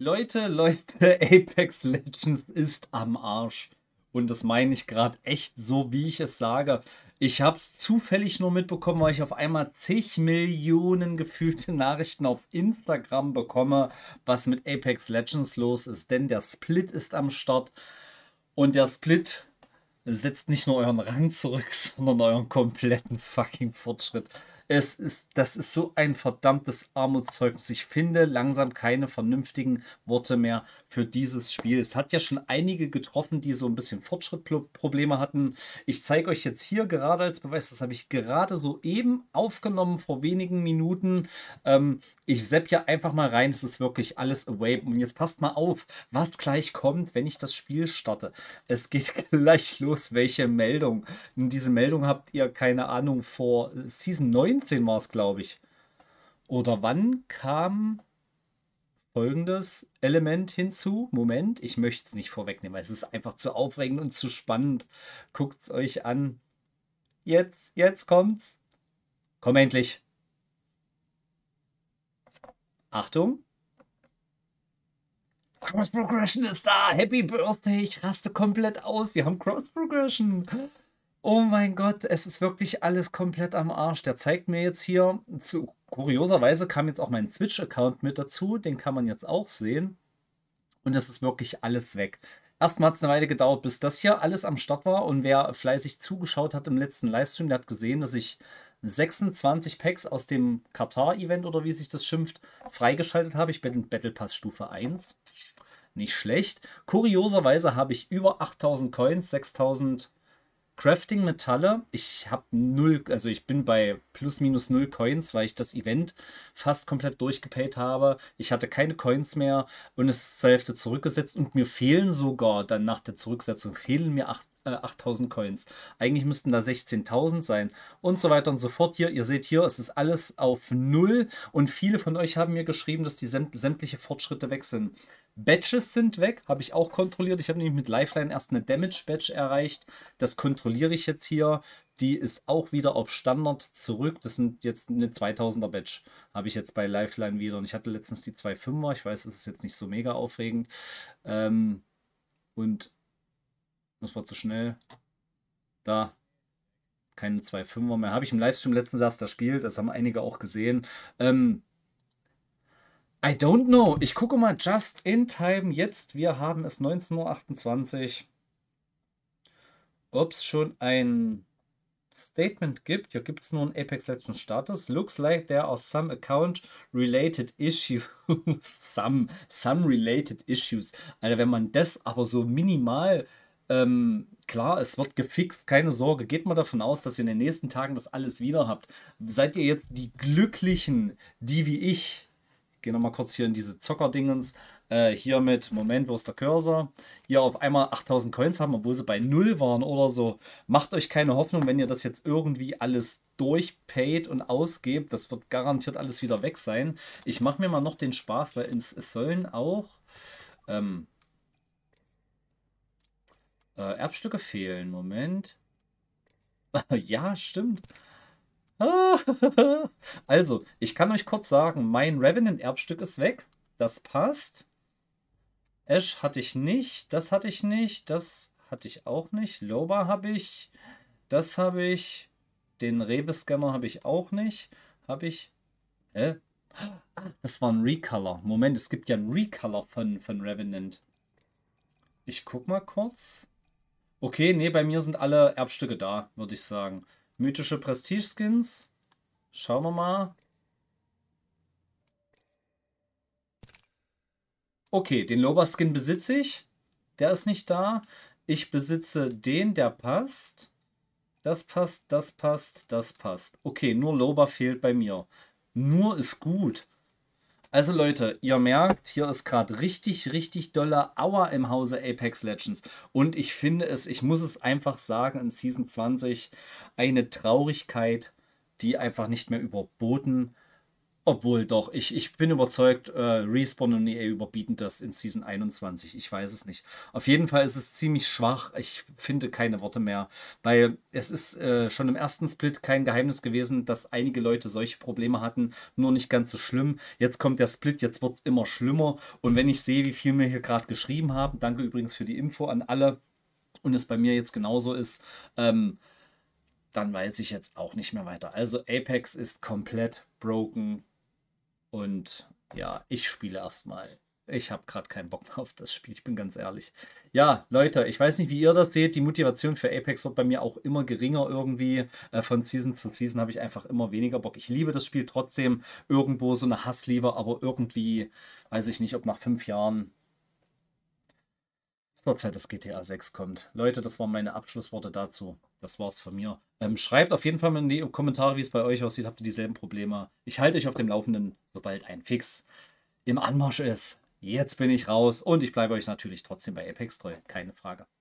Leute, Leute, Apex Legends ist am Arsch. Und das meine ich gerade echt so, wie ich es sage. Ich habe es zufällig nur mitbekommen, weil ich auf einmal zig Millionen gefühlte Nachrichten auf Instagram bekomme, was mit Apex Legends los ist. Denn der Split ist am Start. Und der Split setzt nicht nur euren Rang zurück, sondern euren kompletten fucking Fortschritt. Es ist, das ist so ein verdammtes Armutszeugnis. Ich finde langsam keine vernünftigen Worte mehr für dieses Spiel. Es hat ja schon einige getroffen, die so ein bisschen Fortschrittprobleme hatten. Ich zeige euch jetzt hier gerade als Beweis, das habe ich gerade so eben aufgenommen vor wenigen Minuten. Ähm, ich sepp ja einfach mal rein, es ist wirklich alles away. Und jetzt passt mal auf, was gleich kommt, wenn ich das Spiel starte. Es geht gleich los, welche Meldung. Und diese Meldung habt ihr, keine Ahnung, vor Season 9 2015 war es, glaube ich. Oder wann kam folgendes Element hinzu? Moment, ich möchte es nicht vorwegnehmen, weil es ist einfach zu aufregend und zu spannend. Guckt es euch an. Jetzt, jetzt kommt's. Komm endlich. Achtung. Cross Progression ist da. Happy Birthday. Ich raste komplett aus. Wir haben Cross Progression. Oh mein Gott, es ist wirklich alles komplett am Arsch. Der zeigt mir jetzt hier, zu, kurioserweise kam jetzt auch mein Twitch-Account mit dazu, den kann man jetzt auch sehen. Und es ist wirklich alles weg. Erstmal hat es eine Weile gedauert, bis das hier alles am Start war. Und wer fleißig zugeschaut hat im letzten Livestream, der hat gesehen, dass ich 26 Packs aus dem Katar-Event oder wie sich das schimpft, freigeschaltet habe. Ich bin in Battle Pass Stufe 1. Nicht schlecht. Kurioserweise habe ich über 8000 Coins, 6000 Crafting Metalle, ich habe null, also ich bin bei plus minus null Coins, weil ich das Event fast komplett durchgepayt habe. Ich hatte keine Coins mehr und es ist zur Hälfte zurückgesetzt und mir fehlen sogar dann nach der Zurücksetzung fehlen mir 8, äh, 8000 Coins. Eigentlich müssten da 16.000 sein und so weiter und so fort. Hier, ihr seht hier, es ist alles auf null und viele von euch haben mir geschrieben, dass die sämt sämtliche Fortschritte weg sind. Batches sind weg, habe ich auch kontrolliert. Ich habe nämlich mit Lifeline erst eine Damage Batch erreicht. Das kontrolliere ich jetzt hier. Die ist auch wieder auf Standard zurück. Das sind jetzt eine 2000er Batch, habe ich jetzt bei Lifeline wieder. Und ich hatte letztens die 2.5er. Ich weiß, es ist jetzt nicht so mega aufregend. Ähm, und das war zu schnell. Da, keine 2.5er mehr. Habe ich im Livestream letztens erst gespielt. Das haben einige auch gesehen. Ähm, I don't know. Ich gucke mal just in time jetzt. Wir haben es 19.28 Uhr. Ob schon ein Statement gibt. Hier gibt es nur einen Apex Legends Status. Looks like there are some account related issues. some, some related issues. Also wenn man das aber so minimal ähm, klar, es wird gefixt, keine Sorge. Geht mal davon aus, dass ihr in den nächsten Tagen das alles wieder habt. Seid ihr jetzt die Glücklichen, die wie ich, gehen nochmal kurz hier in diese Zockerdingens, äh, hier mit, Moment, wo ist der Cursor, hier auf einmal 8000 Coins haben, obwohl sie bei 0 waren oder so. Macht euch keine Hoffnung, wenn ihr das jetzt irgendwie alles durchpayt und ausgebt, das wird garantiert alles wieder weg sein. Ich mache mir mal noch den Spaß, weil es, es sollen auch ähm, äh, Erbstücke fehlen. Moment. ja, stimmt. also, ich kann euch kurz sagen, mein Revenant-Erbstück ist weg. Das passt. Ash hatte ich nicht, das hatte ich nicht, das hatte ich auch nicht. Loba habe ich, das habe ich. Den Rebescanner habe ich auch nicht. Habe ich. Hä? Ah, das war ein Recolor. Moment, es gibt ja ein Recolor von, von Revenant. Ich guck mal kurz. Okay, nee, bei mir sind alle Erbstücke da, würde ich sagen. Mythische Prestige-Skins. Schauen wir mal. Okay, den Loba-Skin besitze ich. Der ist nicht da. Ich besitze den, der passt. Das passt, das passt, das passt. Okay, nur Loba fehlt bei mir. Nur ist gut. Also Leute, ihr merkt, hier ist gerade richtig, richtig doller Aua im Hause Apex Legends. Und ich finde es, ich muss es einfach sagen, in Season 20 eine Traurigkeit, die einfach nicht mehr überboten ist obwohl doch, ich, ich bin überzeugt, äh, Respawn und EA überbieten das in Season 21. Ich weiß es nicht. Auf jeden Fall ist es ziemlich schwach. Ich finde keine Worte mehr, weil es ist äh, schon im ersten Split kein Geheimnis gewesen, dass einige Leute solche Probleme hatten, nur nicht ganz so schlimm. Jetzt kommt der Split, jetzt wird es immer schlimmer. Und wenn ich sehe, wie viel mir hier gerade geschrieben haben, danke übrigens für die Info an alle und es bei mir jetzt genauso ist, ähm, dann weiß ich jetzt auch nicht mehr weiter. Also Apex ist komplett broken und ja, ich spiele erstmal. Ich habe gerade keinen Bock mehr auf das Spiel, ich bin ganz ehrlich. Ja, Leute, ich weiß nicht, wie ihr das seht. Die Motivation für Apex wird bei mir auch immer geringer irgendwie. Äh, von Season zu Season habe ich einfach immer weniger Bock. Ich liebe das Spiel trotzdem irgendwo so eine Hassliebe, aber irgendwie weiß ich nicht, ob nach fünf Jahren wird Zeit, dass GTA 6 kommt. Leute, das waren meine Abschlussworte dazu. Das war's von mir. Ähm, schreibt auf jeden Fall mal in die Kommentare, wie es bei euch aussieht. Habt ihr dieselben Probleme? Ich halte euch auf dem Laufenden, sobald ein Fix im Anmarsch ist. Jetzt bin ich raus und ich bleibe euch natürlich trotzdem bei Apex treu. Keine Frage.